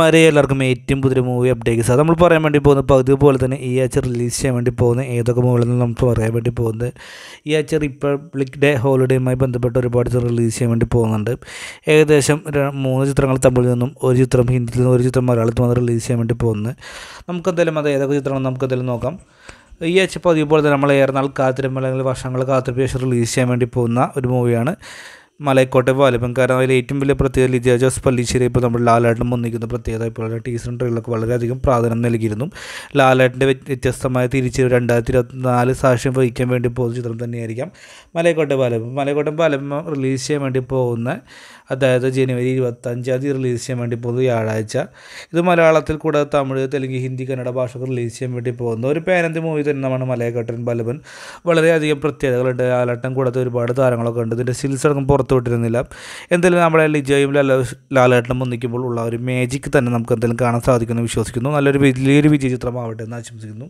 ഹലോമാരെ എല്ലാവർക്കും ഏറ്റവും പുതിയ മൂവി അപ്ഡേറ്റ്സ് അത് നമ്മൾ പറയാൻ വേണ്ടി പോകുന്നത് ഇപ്പോൾ അതുപോലെ തന്നെ ഈ ആഴ്ച റിലീസ് ചെയ്യാൻ വേണ്ടി പോകുന്ന ഏതൊക്കെ മൂവികളെന്ന് നമുക്ക് പറയാൻ വേണ്ടി പോകുന്നത് ഈ ആഴ്ച റിപ്പബ്ലിക് ഡേ ഹോളിഡേയുമായി ബന്ധപ്പെട്ട് ഒരുപാട് റിലീസ് ചെയ്യാൻ വേണ്ടി പോകുന്നുണ്ട് ഏകദേശം മൂന്ന് ചിത്രങ്ങൾ തമിഴിൽ നിന്നും ഒരു ചിത്രം ഹിന്ദിയിൽ നിന്നും ഒരു ചിത്രം മലയാളത്തിൽ നിന്ന് റിലീസ് ചെയ്യാൻ വേണ്ടി പോകുന്നത് നമുക്കെന്തായാലും അത് ഏതൊക്കെ ചിത്രങ്ങൾ നമുക്കെന്തായാലും നോക്കാം ഈ ആഴ്ച പതിവ് പോലെ തന്നെ നമ്മൾ ഏറെ നാൾ കാത്തിരുമ്പ് അല്ലെങ്കിൽ വർഷങ്ങൾ കാത്തിരിപ്പ് ശേഷം റിലീസ് ചെയ്യാൻ വേണ്ടി പോകുന്ന ഒരു മൂവിയാണ് മലയക്കോട്ടെ വാലിപ്പം കാരണം അതിൽ ഏറ്റവും വലിയ പ്രത്യേകത ലിജ ജോസ് പള്ളിശ്ശേരി ഇപ്പോൾ നമ്മൾ ലാലാട്ടിനും വന്നിരിക്കുന്ന പ്രത്യേകത ഇപ്പോൾ ടീസർ ട്രെയിലൊക്കെ വളരെയധികം പ്രാധാന്യം നൽകിയിരുന്നു ലാലാട്ടിൻ്റെ വ്യത്യസ്തമായ തിരിച്ച് രണ്ടായിരത്തി നാല് സാക്ഷ്യം വഹിക്കാൻ വേണ്ടി പോകുന്ന ചിത്രം തന്നെയായിരിക്കാം മലയക്കോട്ടെ ബാലപ്പം മലയക്കോട്ടെ ബാലപ്പം റിലീസ് ചെയ്യാൻ വേണ്ടി പോകുന്ന അതായത് ജനുവരി ഇരുപത്തഞ്ചാം തീയതി റിലീസ് ചെയ്യാൻ വേണ്ടി പോകുന്നത് വ്യാഴാഴ്ച ഇത് മലയാളത്തിൽ കൂടാതെ തമിഴ് തെലുങ്ക് ഹിന്ദി കന്നഡ ഭാഷകൾ റിലീസ് ചെയ്യാൻ വേണ്ടി പോകുന്ന ഒരു പേനന്ത് മൂവി തന്നെ നമ്മുടെ മലയക്കോട്ടൻ ബാലപ്പൻ വളരെയധികം പ്രത്യേകതകളുണ്ട് ലാലാട്ടൻ കൂടാതെ ഒരുപാട് താരങ്ങളൊക്കെ ഉണ്ട് ഇതിൻ്റെ സിൽസ് അടക്കം പുറത്ത് ഒത്തുവിട്ടിരുന്നില്ല എന്തായാലും നമ്മുടെ ലിജയും ലാല ലാലേട്ടനും ഒന്നിക്കുമ്പോൾ ഉള്ള ഒരു മാജിക് തന്നെ നമുക്ക് എന്തെങ്കിലും കാണാൻ സാധിക്കുമെന്ന് വിശ്വസിക്കുന്നു നല്ലൊരു വലിയൊരു വിജയ ചിത്രമാവട്ടെ എന്ന് ആശംസിക്കുന്നു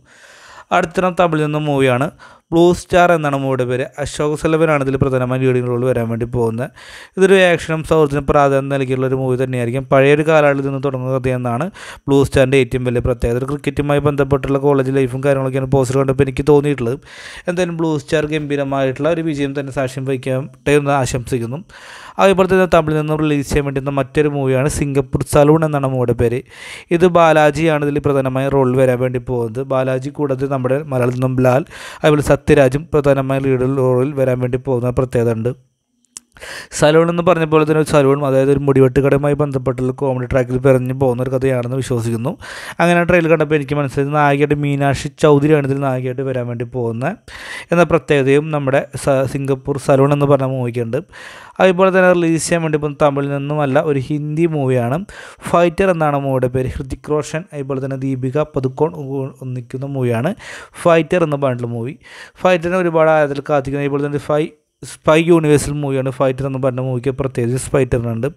അടുത്തിനം തമിഴിൽ നിന്നും മൂവിയാണ് ബ്ലൂ സ്റ്റാർ എന്നാണ് മൂവിയുടെ പേര് അശോക് സെലവനാണ് ഇതിൽ പ്രധാനമായി ലീഡിങ് റോളിൽ വരാൻ വേണ്ടി പോകുന്നത് ഇതൊരു ആക്ഷനും സൗഹൃദത്തിനും പ്രാധാന്യം നൽകിയുള്ള ഒരു മൂവി തന്നെയായിരിക്കും പഴയൊരു കാലയളവിൽ നിന്ന് തുടങ്ങുന്ന കഥയെന്നാണ് ബ്ലൂ സ്റ്റാറിൻ്റെ ഏറ്റവും വലിയ പ്രത്യേകത ഒരു ക്രിക്കറ്റുമായി ബന്ധപ്പെട്ടുള്ള കോളേജ് ലൈഫും കാര്യങ്ങളൊക്കെയാണ് പോസ്റ്റർ കണ്ടപ്പോൾ എനിക്ക് തോന്നിയിട്ടുള്ളത് എന്തായാലും ബ്ലൂ സ്റ്റാർ ഗംഭീരമായിട്ടുള്ള ഒരു വിജയം തന്നെ സാക്ഷ്യം വഹിക്കട്ടെ എന്ന് ആശംസിക്കുന്നു അതേപോലെ തന്നെ തമിഴിൽ നിന്നും റിലീസ് ചെയ്യാൻ വേണ്ടിയിരുന്ന മറ്റൊരു മൂവിയാണ് സിംഗപ്പൂർ സലൂൺ എന്നാണ് മൂവിയുടെ പേര് ഇത് ബാലാജിയാണ് ഇതിൽ പ്രധാനമായ റോളിൽ വരാൻ വേണ്ടി പോകുന്നത് ബാലാജി കൂടാതെ നമ്മുടെ മലയാളത്തിൽ നിന്നും ലാൽ അതുപോലെ പൃഥ്വിരാജും പ്രധാനമായും ലീഡ് റോളിൽ വരാൻ വേണ്ടി പോകുന്ന പ്രത്യേകത ഉണ്ട് സലൂൺ എന്ന് പറഞ്ഞപ്പോൾ തന്നെ ഒരു സലൂൺ അതായത് ഒരു മുടിവെട്ട് കടയുമായി ബന്ധപ്പെട്ടുള്ള കോമഡി ട്രാക്കിൽ പിറഞ്ഞു പോകുന്ന ഒരു കഥയാണെന്ന് വിശ്വസിക്കുന്നു അങ്ങനെ ട്രെയിൽ കണ്ടപ്പോൾ എനിക്ക് മനസ്സിലായി നായികയായിട്ട് മീനാക്ഷി ചൗധരിയാണ് ഇതിൽ നായികയായിട്ട് വരാൻ വേണ്ടി പോകുന്നത് എന്ന പ്രത്യേകതയും നമ്മുടെ സിംഗപ്പൂർ സലൂൺ എന്ന് പറഞ്ഞ മൂവിക്കുണ്ട് അതുപോലെ തന്നെ റിലീസ് ചെയ്യാൻ വേണ്ടി ഇപ്പം തമിഴിൽ നിന്നുമല്ല ഒരു ഹിന്ദി മൂവിയാണ് ഫൈറ്റർ എന്നാണ് മൂവിയുടെ പേര് ഹൃതിക് റോഷൻ അതുപോലെ തന്നെ ദീപിക പതുക്കോൺ ഒന്നിക്കുന്ന മൂവിയാണ് ഫൈറ്റർ എന്ന് പറഞ്ഞിട്ടുള്ള മൂവി ഫൈറ്ററിനെ ഒരുപാട് ആയതിൽ കാത്തിക്കുന്നത് അതുപോലെ തന്നെ ഫൈ സ്പൈ യൂണിവേഴ്സൽ മൂവിയാണ് ഫൈറ്റർ എന്ന് പറഞ്ഞ മൂവിക്ക് പ്രത്യേകിച്ച് ഫൈറ്ററിനുണ്ട്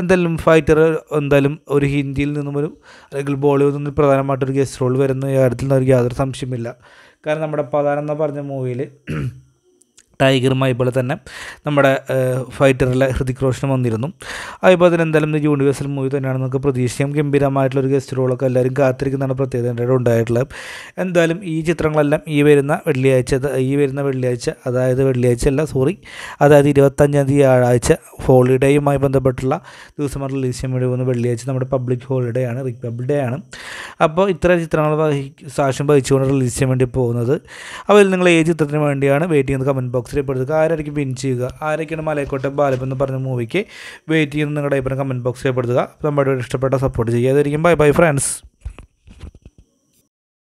എന്തായാലും ഫൈറ്റർ എന്തായാലും ഒരു ഹിന്ദിയിൽ നിന്നും ഒരു അല്ലെങ്കിൽ ബോളിവുഡിൽ നിന്നും പ്രധാനമായിട്ടൊരു ഗസ്റ്റ് റോൾ വരുന്ന കാര്യത്തിൽ യാതൊരു സംശയമില്ല കാരണം നമ്മുടെ പ്രധാനം എന്ന് പറഞ്ഞ മൂവിയിൽ ടൈഗറുമായി പോലെ തന്നെ നമ്മുടെ ഫൈറ്ററിലെ ഹൃതിക് റോഷനും വന്നിരുന്നു അതേപോലെ തന്നെ എന്തായാലും യൂണിവേഴ്സൽ മൂവി തന്നെയാണ് നമുക്ക് പ്രതീക്ഷിക്കാം ഗംഭീരമായിട്ടുള്ള ഒരു ഗസ്റ്റ് റോളൊക്കെ എല്ലാവരും കാത്തിരിക്കുന്നതാണ് പ്രത്യേകത ഉണ്ടായിട്ടുള്ളത് എന്തായാലും ഈ ചിത്രങ്ങളെല്ലാം ഈ വരുന്ന വെള്ളിയാഴ്ച ഈ വരുന്ന വെള്ളിയാഴ്ച അതായത് വെള്ളിയാഴ്ച അല്ല സോറി അതായത് ഇരുപത്തഞ്ചാം തീയതി ആഴ്ച ഹോളിഡേയുമായി ബന്ധപ്പെട്ടുള്ള ദിവസം റിലീസ് ചെയ്യാൻ വേണ്ടി പോകുന്ന വെള്ളിയാഴ്ച നമ്മുടെ പബ്ലിക് ഹോളിഡേ ആണ് റിപ്പബ്ലിക് ഡേ ആണ് അപ്പോൾ ഇത്തരം ചിത്രങ്ങൾ സാക്ഷ്യം വഹിച്ചുകൊണ്ട് റിലീസ് ചെയ്യാൻ വേണ്ടി പോകുന്നത് അപ്പോൾ നിങ്ങൾ ഏത് ചിത്രത്തിന് വേണ്ടിയാണ് വെയിറ്റ് ചെയ്യുന്നത് കമൻറ്റ് ബോക്സിൽ പെടുത്തുക ആരായിരിക്കും വിൻ ചെയ്യുക ആരൊക്കെയാണ് മലയക്കോട്ടെ ബാലപ്പ് എന്ന് പറഞ്ഞ മൂവിക്ക് വെയിറ്റ് ചെയ്യുന്നത് നിങ്ങളുടെ അഭിപ്രായം കമൻറ്റ് ബോക്സിൽ പെടുത്തുക നമ്മുടെ ഇഷ്ടപ്പെട്ട സപ്പോർട്ട് ചെയ്യുക അതായിരിക്കും ബൈ ബൈ ഫ്രണ്ട്സ്